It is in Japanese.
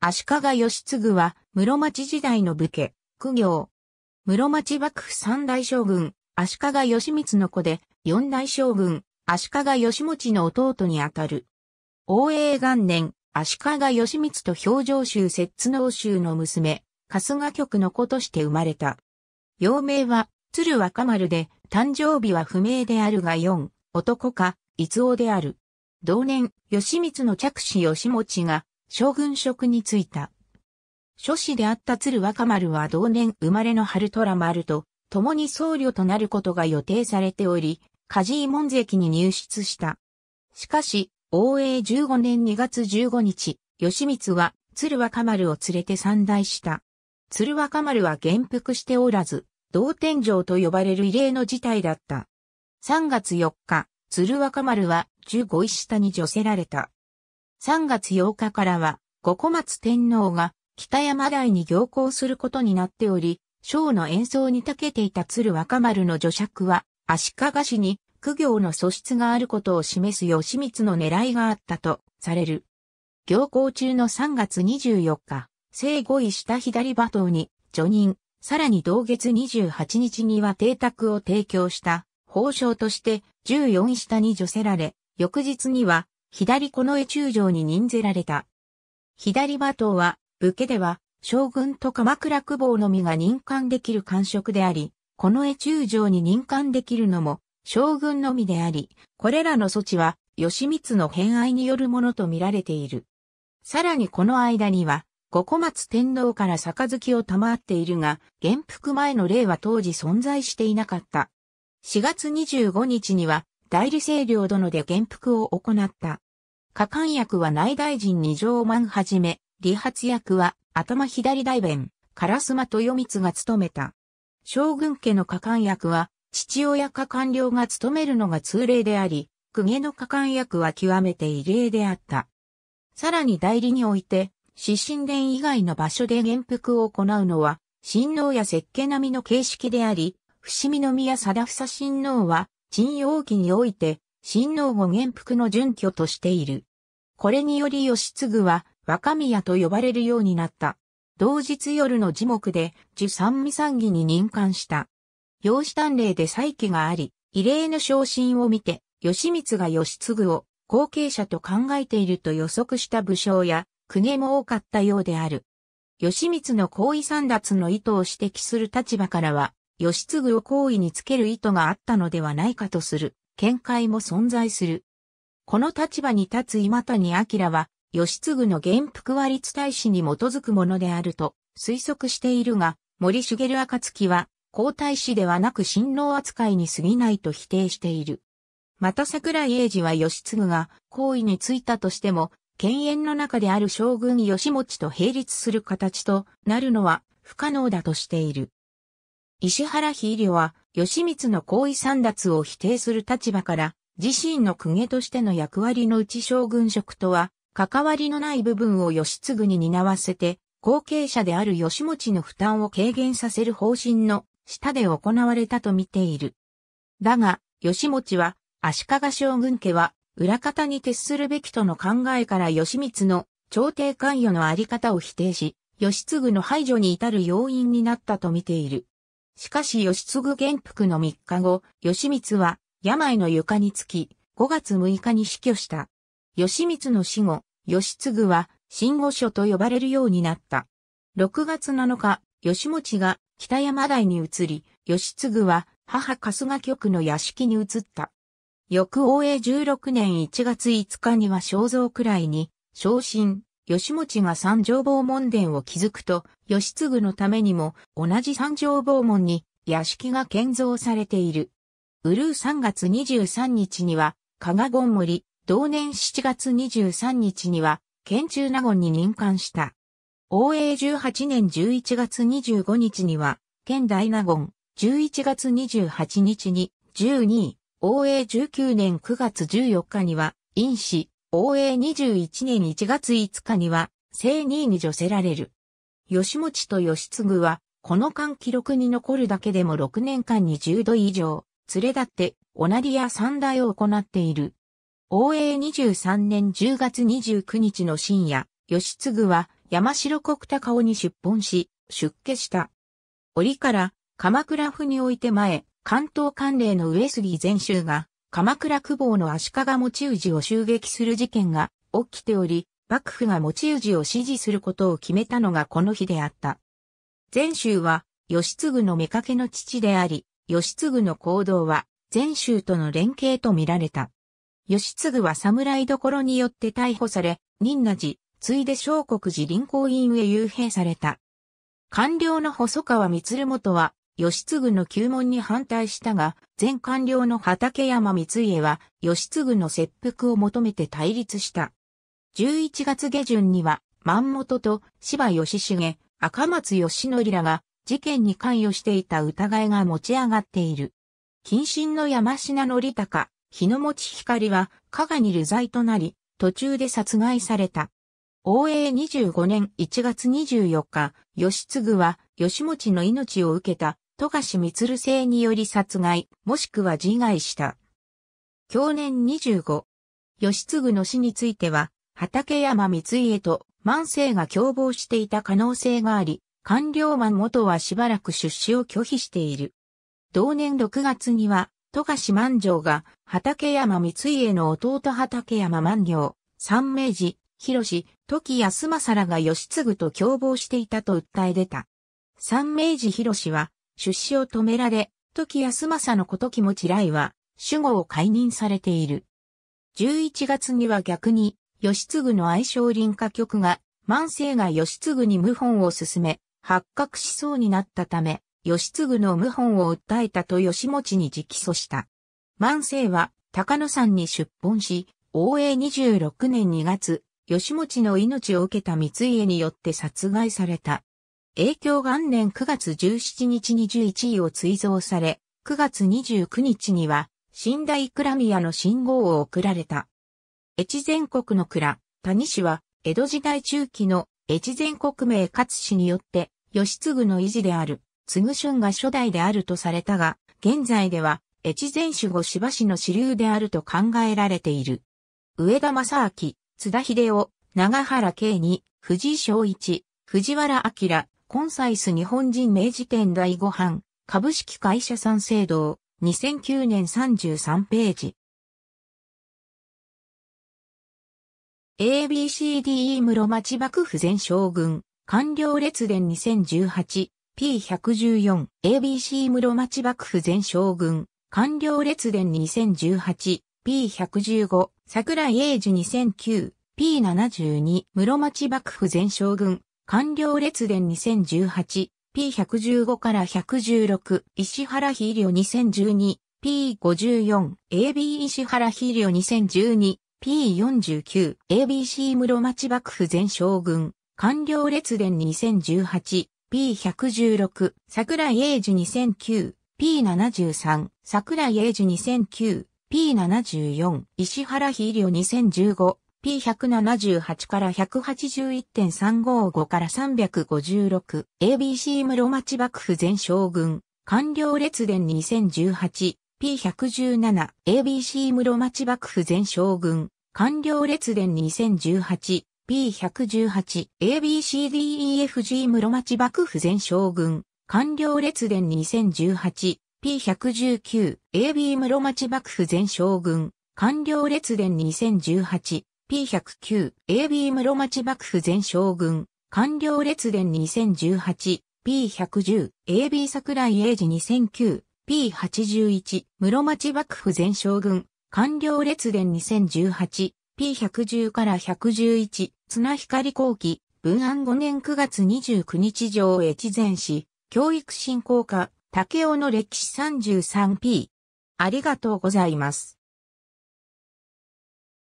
足利義継は、室町時代の武家、苦行。室町幕府三代将軍、足利義満の子で、四代将軍、足利義持の弟にあたる。応永元年、足利義満と表情州摂津能州の娘、春日局の子として生まれた。幼名は、鶴若丸で、誕生日は不明であるが四、男か、逸王である。同年、義満の着子義持が、将軍職に就いた。諸子であった鶴若丸は同年生まれの春虎丸と、共に僧侶となることが予定されており、梶井門跡に入室した。しかし、応永15年2月15日、義満は鶴若丸を連れて参大した。鶴若丸は元服しておらず、同天井と呼ばれる異例の事態だった。3月4日、鶴若丸は15石下に除せられた。3月8日からは、五小松天皇が北山台に行行することになっており、章の演奏に長けていた鶴若丸の女爵は、足利氏に苦行の素質があることを示す義光の狙いがあったとされる。行行中の3月24日、生後位下左馬頭に除任、さらに同月28日には邸宅を提供した、報章として14位下に除せられ、翌日には左この絵中将に任ぜられた。左馬頭は、武家では、将軍と鎌倉久保のみが任官できる官職であり、この絵中将に任官できるのも、将軍のみであり、これらの措置は、義満の偏愛によるものと見られている。さらにこの間には、五小松天皇から杯を賜っているが、元服前の例は当時存在していなかった。4月25日には、代理政領殿で元服を行った。果官役は内大臣二条万はじめ、理髪役は頭左大弁、烏丸豊光が務めた。将軍家の果官役は、父親果官僚が務めるのが通例であり、公家の果官役は極めて異例であった。さらに代理において、死神殿以外の場所で元服を行うのは、神王や設計並みの形式であり、伏見宮貞房神王は、陳王期において、親王後元服の準拠としている。これにより義継は若宮と呼ばれるようになった。同日夜の樹木で、樹三味三義に任官した。養子丹令で再起があり、異例の昇進を見て、義光が義継を後継者と考えていると予測した武将や、公家も多かったようである。義光の行為三奪の意図を指摘する立場からは、義継を行為につける意図があったのではないかとする見解も存在する。この立場に立つ今谷明は、義継の元服割立大使に基づくものであると推測しているが、森茂暁は、皇太子ではなく親王扱いに過ぎないと否定している。また桜井英二は義継が行為についたとしても、犬猿の中である将軍義持と並立する形となるのは不可能だとしている。石原秀利は、義満の行為三奪を否定する立場から、自身の公家としての役割のうち将軍職とは、関わりのない部分を義継に担わせて、後継者である義持の負担を軽減させる方針の下で行われたと見ている。だが、義持は、足利将軍家は、裏方に徹するべきとの考えから義満の朝廷関与のあり方を否定し、義継の排除に至る要因になったと見ている。しかし吉継元服の3日後、義光は病の床につき、5月6日に死去した。吉光の死後、吉継は、新御所と呼ばれるようになった。6月7日、吉持が北山台に移り、吉継は母春日局の屋敷に移った。翌応永16年1月5日には肖像くらいに、昇進、吉持が三条坊門殿を築くと、吉継のためにも同じ三条坊門に屋敷が建造されている。うるう3月23日には、加賀権森、同年7月23日には、県中納言に任官した。応永18年11月25日には、県大納言、11月28日に、12位、応永19年9月14日には、院士、応永21年1月5日には、正2位に除せられる。吉持と吉継は、この間記録に残るだけでも6年間に10度以上、連れ立って、おなりや三代を行っている。応永23年10月29日の深夜、吉継は山城国高尾に出奔し、出家した。折から、鎌倉府において前、関東関連の上杉禅州が、鎌倉久保の足利持氏を襲撃する事件が起きており、幕府が持氏を支持することを決めたのがこの日であった。禅宗は、義継の妾の父であり、義継の行動は、禅宗との連携と見られた。義継は侍どころによって逮捕され、仁和寺、ついで小国寺臨行院へ幽閉された。官僚の細川光元は、義継の旧門に反対したが、前官僚の畠山光家は、義継の切腹を求めて対立した。11月下旬には、万本と芝義重、赤松義則らが、事件に関与していた疑いが持ち上がっている。近親の山品則高、日の持光は、加賀に流罪となり、途中で殺害された。応永25年1月24日、義継は、義持の命を受けた富樫光製により殺害、もしくは自害した。去年25。義継の死については、畠山光家と万世が共謀していた可能性があり、官僚万元はしばらく出資を拒否している。同年6月には、富樫万丈が、畠山光家の弟畠山万行、三明寺、広志、時安政らが義継と共謀していたと訴え出た。三明寺広志は、出資を止められ、時安政のこと気持ち来は、主語を解任されている。11月には逆に、義継の愛称林化局が、万世が義継に謀反を進め、発覚しそうになったため、義継の謀反を訴えたと義持に直訴した。万世は、高野山に出奔し、応永26年2月、義持の命を受けた三井家によって殺害された。影響元年9月17日に11位を追贈され、9月29日には、新大クラミアの信号を送られた。越前国の蔵、谷氏は、江戸時代中期の越前国名勝氏によって、義継の維持である、継春が初代であるとされたが、現在では、越前守護芝氏の支流であると考えられている。上田正明、津田秀夫、長原慶二、藤井昭一、藤原明、コンサイス日本人明治店第5版、株式会社三省堂、2009年33ページ。ABCDE 室町幕府前将軍、官僚列伝 2018P114、ABC 室町幕府前将軍、官僚列伝 2018P115、桜井英治 2009P72、室町幕府前将軍、官僚列伝 2018P115 から116石原肥料 2012P54AB 石原肥料 2012P49ABC 室町幕府前将軍官僚列伝 2018P116 桜井英治 2009P73 桜井英治 2009P74 石原肥料2015 P178 から181.355から 356ABC 室町幕府前将軍官僚列伝 2018P117 ABC 室町幕府前将軍官僚列伝 2018P118 ABCDEFG 室町幕府前将軍官僚列伝 2018P119 AB 室町幕府前将軍官僚列伝2018 P109、AB 室町幕府前将軍、官僚列伝2018、P110、AB 桜井英治2009、P81、室町幕府前将軍、官僚列伝2018、P110 から111、綱光後期、文案5年9月29日上越前市、教育振興課、竹尾の歴史 33P。ありがとうございます。